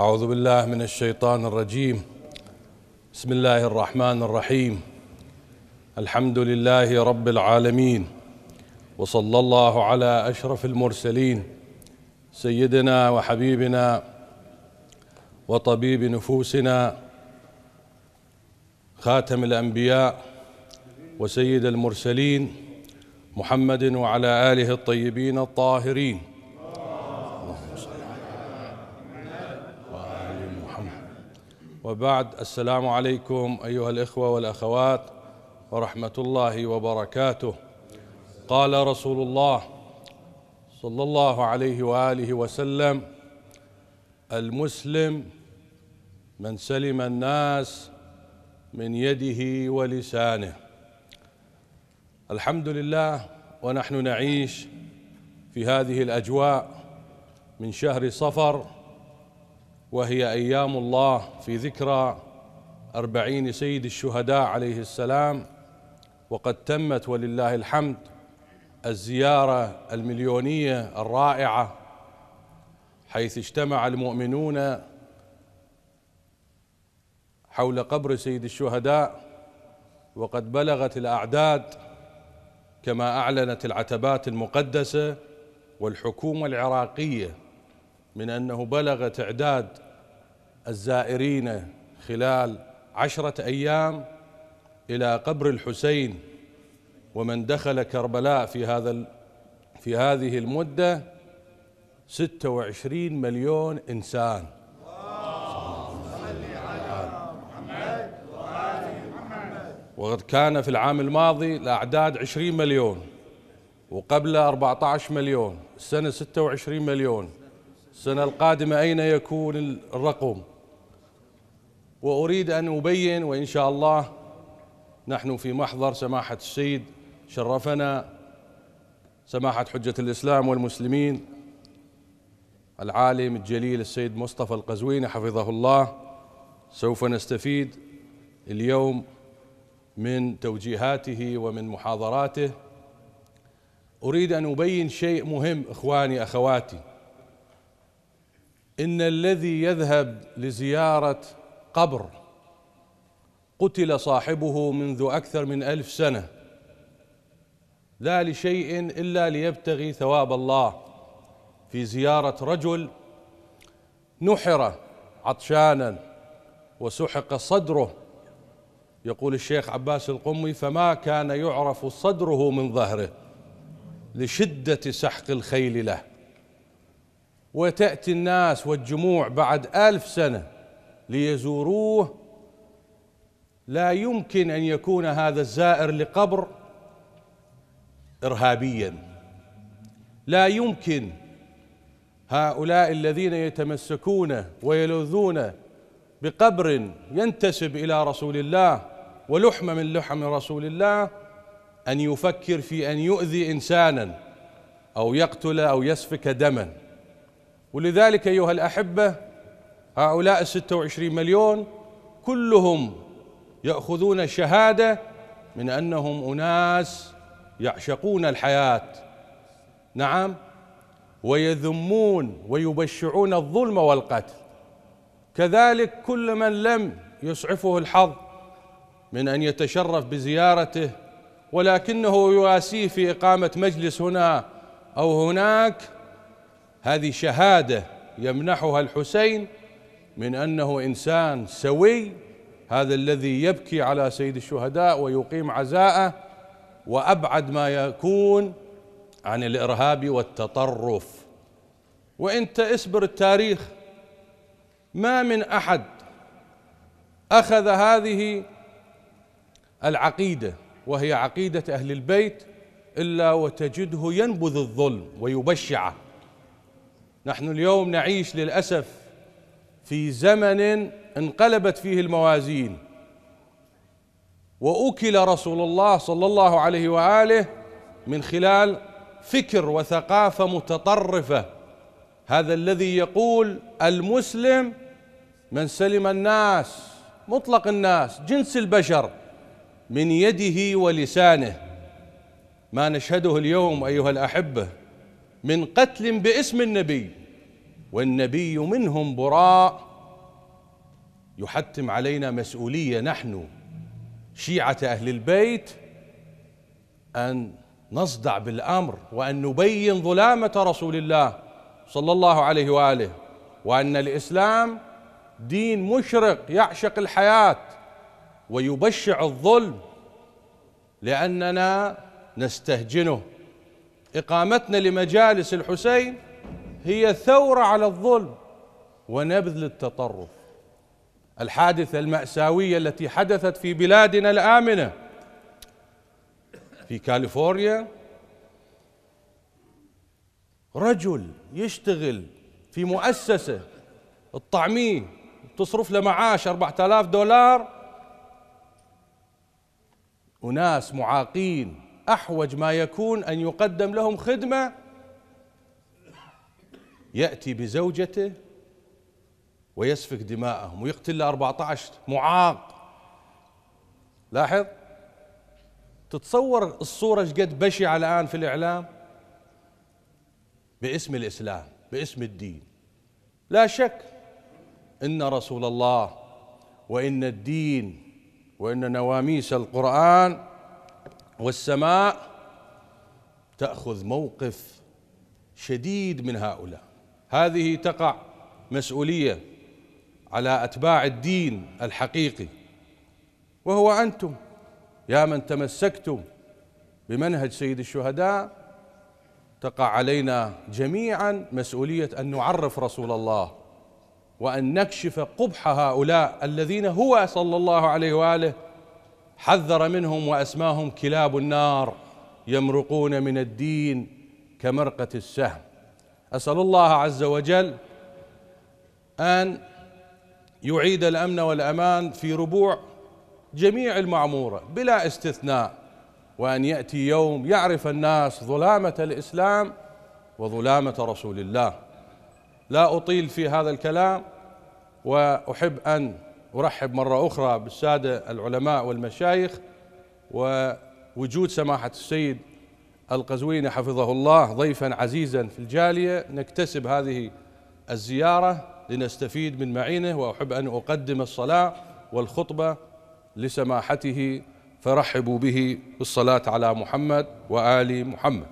أعوذ بالله من الشيطان الرجيم بسم الله الرحمن الرحيم الحمد لله رب العالمين وصلى الله على أشرف المرسلين سيدنا وحبيبنا وطبيب نفوسنا خاتم الأنبياء وسيد المرسلين محمد وعلى آله الطيبين الطاهرين وبعد السلام عليكم أيها الإخوة والأخوات ورحمة الله وبركاته قال رسول الله صلى الله عليه وآله وسلم المسلم من سلم الناس من يده ولسانه الحمد لله ونحن نعيش في هذه الأجواء من شهر صفر وهي أيام الله في ذكرى أربعين سيد الشهداء عليه السلام وقد تمت ولله الحمد الزيارة المليونية الرائعة حيث اجتمع المؤمنون حول قبر سيد الشهداء وقد بلغت الأعداد كما أعلنت العتبات المقدسة والحكومة العراقية من أنه بلغ تعداد الزائرين خلال عشرة أيام إلى قبر الحسين ومن دخل كربلاء في هذا في هذه المدة 26 مليون إنسان وقد كان في العام الماضي الأعداد 20 مليون وقبل 14 مليون السنة 26 مليون السنة القادمة أين يكون الرقم وأريد أن أبين وإن شاء الله نحن في محضر سماحة السيد شرفنا سماحة حجة الإسلام والمسلمين العالم الجليل السيد مصطفى القزويني حفظه الله سوف نستفيد اليوم من توجيهاته ومن محاضراته أريد أن أبين شيء مهم إخواني أخواتي إن الذي يذهب لزيارة قبر قتل صاحبه منذ أكثر من ألف سنة لا لشيء إلا ليبتغي ثواب الله في زيارة رجل نحر عطشانا وسحق صدره يقول الشيخ عباس القمي فما كان يعرف صدره من ظهره لشدة سحق الخيل له وتأتي الناس والجموع بعد ألف سنة ليزوروه لا يمكن أن يكون هذا الزائر لقبر إرهابيا لا يمكن هؤلاء الذين يتمسكون ويلوذون بقبر ينتسب إلى رسول الله ولحمة من لحم رسول الله أن يفكر في أن يؤذي إنسانا أو يقتل أو يسفك دمًا ولذلك أيها الأحبة هؤلاء الستة وعشرين مليون كلهم يأخذون شهادة من أنهم أناس يعشقون الحياة نعم ويذمون ويبشعون الظلم والقتل كذلك كل من لم يسعفه الحظ من ان يتشرف بزيارته ولكنه يواسيه في اقامه مجلس هنا او هناك هذه شهاده يمنحها الحسين من انه انسان سوي هذا الذي يبكي على سيد الشهداء ويقيم عزاءه وابعد ما يكون عن الارهاب والتطرف وانت اسبر التاريخ ما من احد اخذ هذه العقيده وهي عقيده اهل البيت الا وتجده ينبذ الظلم ويبشعه نحن اليوم نعيش للاسف في زمن انقلبت فيه الموازين واكل رسول الله صلى الله عليه واله من خلال فكر وثقافه متطرفه هذا الذي يقول المسلم من سلم الناس مطلق الناس جنس البشر من يده ولسانه ما نشهده اليوم ايها الاحبه من قتل باسم النبي والنبي منهم براء يحتم علينا مسؤوليه نحن شيعه اهل البيت ان نصدع بالامر وان نبين ظلامه رسول الله صلى الله عليه واله وان الاسلام دين مشرق يعشق الحياه ويبشع الظلم لاننا نستهجنه اقامتنا لمجالس الحسين هي ثورة على الظلم ونبذ للتطرف الحادثة المأساوية التي حدثت في بلادنا الآمنة في كاليفورنيا رجل يشتغل في مؤسسة الطعميه تصرف له معاش 4000 دولار أناس معاقين أحوج ما يكون أن يقدم لهم خدمة يأتي بزوجته ويسفك دماءهم ويقتل له 14 معاق لاحظ تتصور الصورة قد بشعة الآن في الإعلام باسم الإسلام باسم الدين لا شك إن رسول الله وإن الدين وإن نواميس القرآن والسماء تأخذ موقف شديد من هؤلاء هذه تقع مسؤوليه على اتباع الدين الحقيقي وهو انتم يا من تمسكتم بمنهج سيد الشهداء تقع علينا جميعا مسؤوليه ان نعرف رسول الله وان نكشف قبح هؤلاء الذين هو صلى الله عليه واله حذر منهم واسماهم كلاب النار يمرقون من الدين كمرقه السهم اسال الله عز وجل ان يعيد الامن والامان في ربوع جميع المعموره بلا استثناء وان ياتي يوم يعرف الناس ظلامه الاسلام وظلامه رسول الله لا اطيل في هذا الكلام واحب ان ارحب مره اخرى بالساده العلماء والمشايخ ووجود سماحه السيد القزويني حفظه الله ضيفا عزيزا في الجالية نكتسب هذه الزيارة لنستفيد من معينه وأحب أن أقدم الصلاة والخطبة لسماحته فرحبوا به بالصلاة على محمد وآل محمد